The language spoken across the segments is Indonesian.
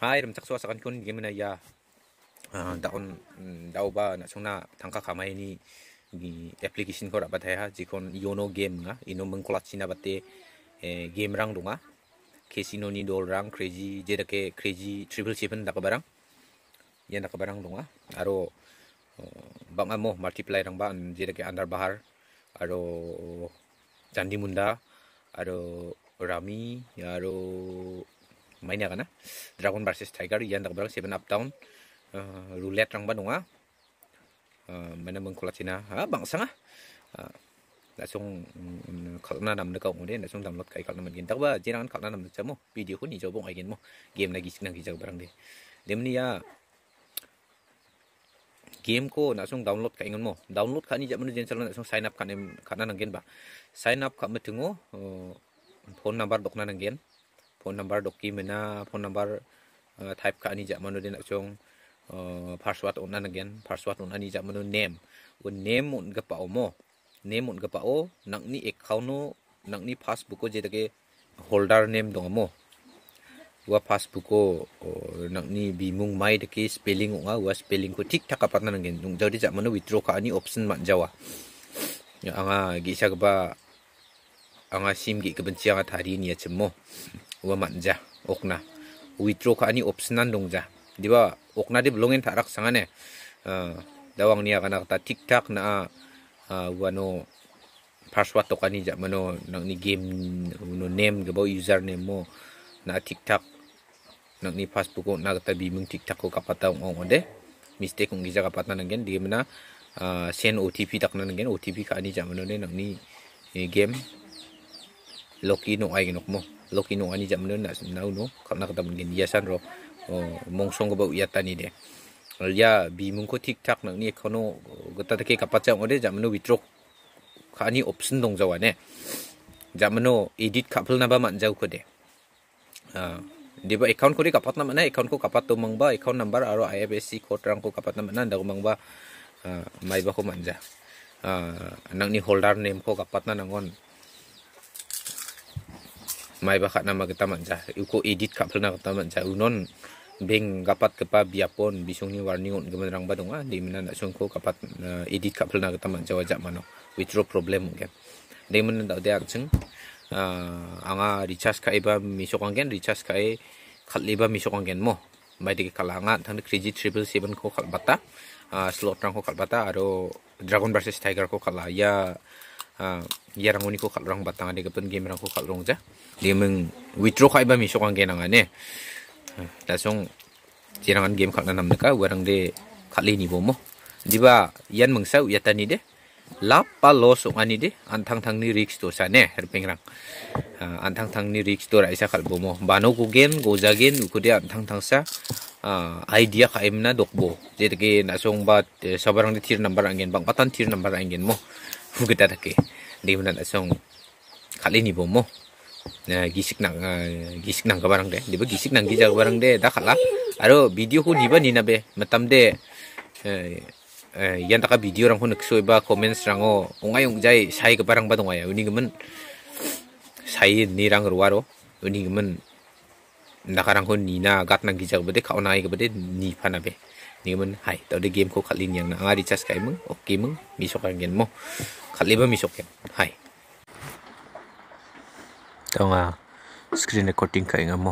はいたくそわさかんきょんにげむないやだ on kan ya. ah, dau ba na sungna tangka kamai ni application ko rabat ya jikon yono game nga ino mengkolachina bate eh, game rang dunga casino ni dol rang crazy jeda ke crazy triple seven dak barang ya dak barang dunga aro eh, bang amo multiply rang ba jeda ke andar bahar aro candi munda aro rami aro mainnya kana eh? dragon versus tiger yan tak berang seven up down uh, eh, roulette rang bandung ah uh, eh, mana mengkulat sina ha ah, ah sanga ah. langsung dasung khalna nam naka ngode download kau kai khalna man kau ba jiran khalna nam chamo video ko ni jobong ai mo game na gisna gijak barang de demni ya game ko langsung download kau ingon mo download kau ni jak menu jensal langsung sign up ka nem kana nanggen ba sign up kau metungo phone number dokna nanggen phone number mena phone number uh, type ka ani ja manu din chong uh, password on nan again password on ani ja name un name un ga pa mo name un ga pa account no nak ni passbook ko je dake holder name dong mo wa passbook buko uh, nak bimung mai dake spelling unga wa spelling ko tik tak apat nan again dong jadi jamanu manu withdraw ka ani option man jawa ya anga gi sa ga ba anga sim gi kebenci anga tadi ni ya waman ja okna withdraw ka ani option an dong ja diba okna de belongen tharak sangane eh. ah, dawang nia kana ta tik tak na wano ah, password to kani ja mano nang ni game no name gabo user mo na tik tak nang ni passbook ko na ta bimung tik ah, tak ko kapata ong de mistake kong gija kapata nang gen di mana send otp tak nang gen otp ka ani ja mano nang ni eh, game lokino ay ginok mo lokino ani jam nun na sinau no kapna kata ya, oh, mungkin dia san ro mongsong gaba uyatan ni de ya bimung ko tik tak nang ni kono gata take ngode ode jam nu withdraw ni option dong jawa ne eh. jam no edit kapal na ba man jau ko de deba account ko ri kapat na mana account ko kapat to mangba account number aro IFSC code rang ko kapat na mana dago mangba mai ba ko manja nang ni holder name ko kapat na nangon mai bakak nama kita manja uko edit kak pelna kita manja unon beng kapat kepa biapon bisung ni warning on gemerang badong ah di mana nak sungko kapat uh, eh, edit kak pelna kita manja wajak mano withdraw problem ke di mana dak dia ceng uh, eh, anga recharge kai ba misok anggen recharge kai khatli ba misok anggen mo mai di kalanga anga kredit triple seven ko khalbata uh, eh, slot rang ko bata aro dragon versus tiger ko kalaya. ya yarangoni ko khalrang batanga de pen game rang ko khalrong ja de mung withdraw khai ba mi sokang ge nanga ne la song jirangan game khakna nam ka warang de khali ni bomo diba yan mung sau yatani de lap pa lo song ani de an thang thang ni risk to sa ne herping rang an thang thang ni risk to raisa khal bomo bano ko gen go ja gen ku de an thang thang sa idea ka imna dokbo je de ge na song ba sabarang de thir number angen bang patan thir number angen mo kita ke, di mana song kali ni bomo nah gisik nang ah, gisik nang kabarang deh diba gisik nang gija kabarang deh dah kalah aro video ko diba ni nabe matam deh eh, tak taka video rang ko nagsoy ba comments rang o oh, ungayong jai say kabarang batu tungaya uni kemen, say ni rang ruwaro oh. uni gaman nakarang ko ni na gat nang gija kabade kaunay kabade ni panabe ni gaman hai deh game ko kalin yang na cas chas kaimeng oke meng misokang kangen mo 勝ば見しょけんはいだがスクリーンレコーディング会がも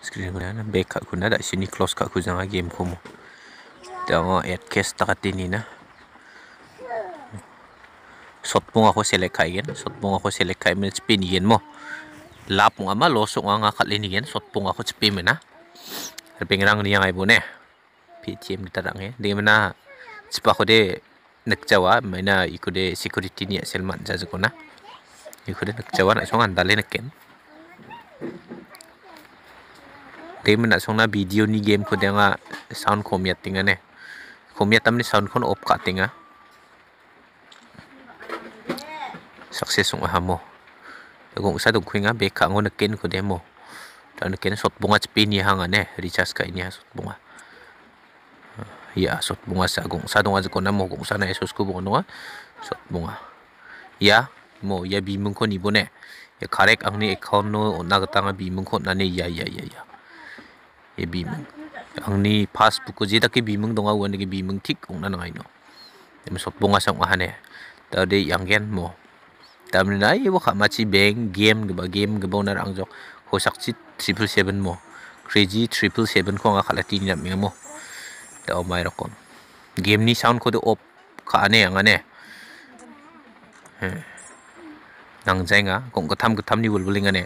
うスクリーンレコーディングベーカーくなだしにクロスカーくじゃがゲームこもだがエッケスタカティニな shot mo nga ko select kay gen shot mo nga ko select kay minutes pin gen mo lap mo ama loso nga nga kalin gen shot mo nga ko spin mo na pingrang niya ngay bu ne ptm ditadang eh di mana cipa ko de nak jawa mana ikude security ni selman jajuko na ikude nak jawa nak song andale nakken game nak song video ni game ko denga sound komiat tinga ne Komiat tamni sound kon op ka tinga success song hamo kung usa dong kuinga beka ngo nakken ko demo dan nakken shot bunga ni hanga ne recharge ka ini sok bunga ya sot bunga sa gong sa dong azu kona mo gong sa na esos ko bunga nonga sot bunga ya mo ya bi mung ko ni bone ya karek angni account no na gata nga bi mung ko na ne ya ya ya ya ya bi mung angni passbook ko jeda ke bi mung donga wan ke bi mung tik ong na ngai no em sot bunga sa ngah ne Tao de yang gen mo Tao na ye bo khama chi bang game game ba game ge bonar angjok ho triple seven mo crazy triple 777 ko nga khalati ni na mi mo tau mai rokom game ni sound kodu op ka ane yang ane nang jenga kong ketam ketam ni bulbul ingane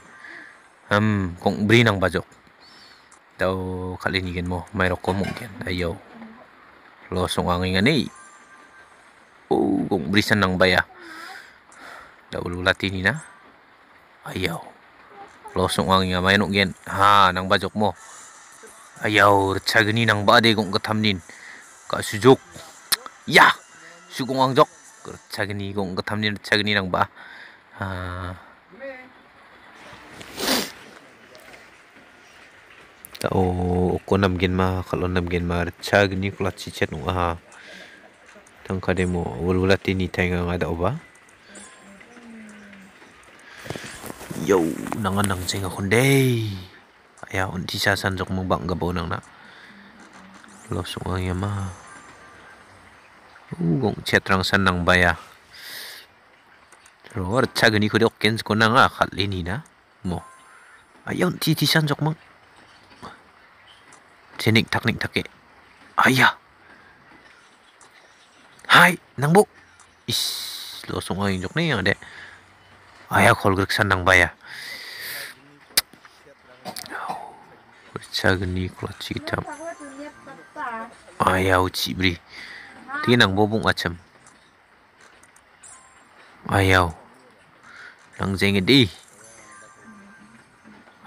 hmm kong beri nang bajok tau kali ni mo mai rokom mungkin ayo lo song wangi ngane oh kong beri senang baya tau bulbul lati ni ayo lo song wangi ngamai nuk gen ha nang bajok mo ayaw chagni nang ba de gong ka thamnin ka sujok ya sugong ang jok chagni gong ka thamnin chagni nang ba ta o ko nam gen ma khalon nam gen ma chagni kula chi chet nu a thang kha de mo wul wala ti ni thai nga da oba yo nang nang chenga khon dei Kaya unti sasanjok mo bang gabaw nang na. Losong ang yama. Ugong cetrang sanang bayah, baya. Ror chagani ko dok kens ko nang akal na. Mo. Ayaw unti tisanjok mang. Sinik taknik take. Ayah. Hai, nang bu. Is, losong ang yok ne yan de. Ayah kolgrek san nang baya. sagni klotsi tam ayau chibri ti nang bobung acham ayau nang jeng đi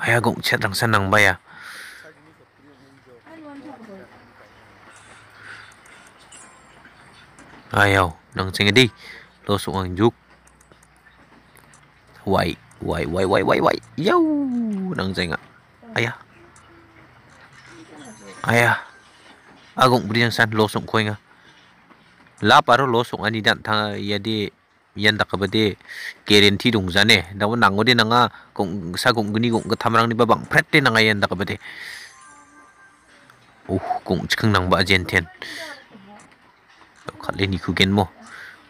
aya gong chat rang san nang baya à? ayau nang jeng đi lo sung ang juk wai wai wai wai wai wai yo nang jeng à aya aya agong brian san lo sung khoinga la paro lo sung ani dan tha yadi yan takabade guarantee dung jane da wa nango de nanga kong sa kong guni kong ga thamrang ni babang pret te nanga yan takabade uh kong chikang nang ba jen ten khatle ni khugen mo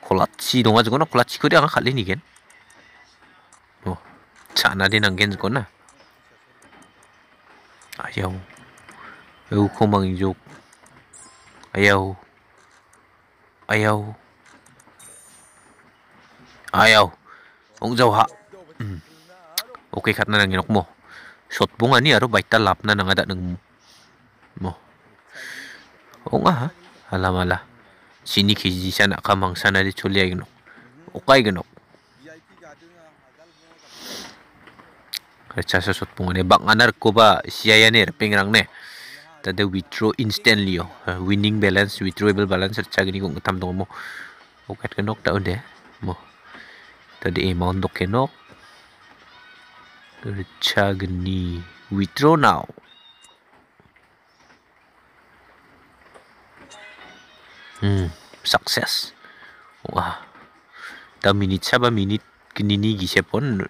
kholachi donga jgona kholachi ko de anga khatle ni gen oh chana de nang gen jgona ayaw Ayaw ko mang joke. Ayaw. Ayaw. Ayaw. Ang zawha. Mm. Okay kat na ng mo. Shot bunga ni aro baita lap na nang ng mo. Oo nga ha. Alamala. Sini kiji sa kamang sana di chuli ay ginok. Okay ginok. Kaya sa shot bunga ni. Bak anar ko ba siya yan ni. Pingrang ni. tada withdraw instantly yo winning balance withdrawable balance chagini ko tam dong mo okat ka nok taon de mo tada amount dok keno. nok gini withdraw now hmm success wah ta minit saba minit kinini gisepon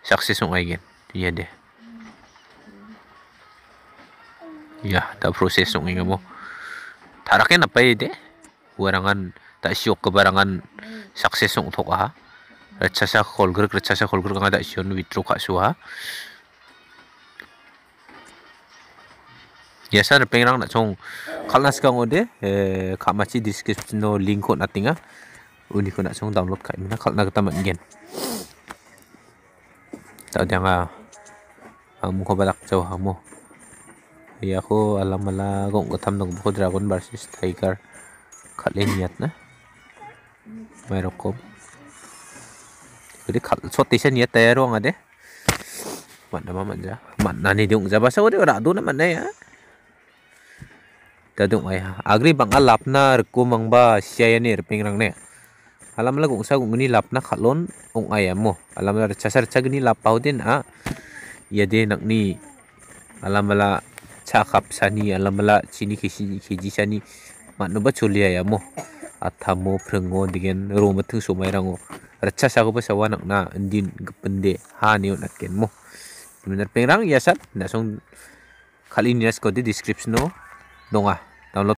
success ong aigen kan. iya deh ya tak proses nung inga mo tarakin apa pay de warangan tak siok kebarangan success nung tok ha kolger kolgrek rachasa kolgrek nga da sion withdraw ka suha ya sar pengrang na chong khalas eh, kak khamachi description no link ko natinga ah. uni oh, ko na download kak mina kalau nak tamat gen tau danga Kamu kau balak chau kamu. Ah, yako alam malah gong katam dong buko dragon versus tiger kalin yat na mayrokom jadi kal shot tisen yat tayo ruang ade mana nama mat ja mat dong ja basa wadi ora na mana ya dadung ayah agri bang alap ah, na rku mang ba siya ni rang ne alam malah gong sa gong ni lap na kalon ong ayamo alam malah cacer chagni lap pau din ah. iya yade nakni alam malah cakap sani alamala cini kisi kiji sani mana baculia ya mo atamu prengo dengan rumah tu semua orang rasa saya kau sewa nak na endin kepende ha ni nak ken mo sebenar pengrang ya sah, nasong kali ni ya, kau di description no dong ah download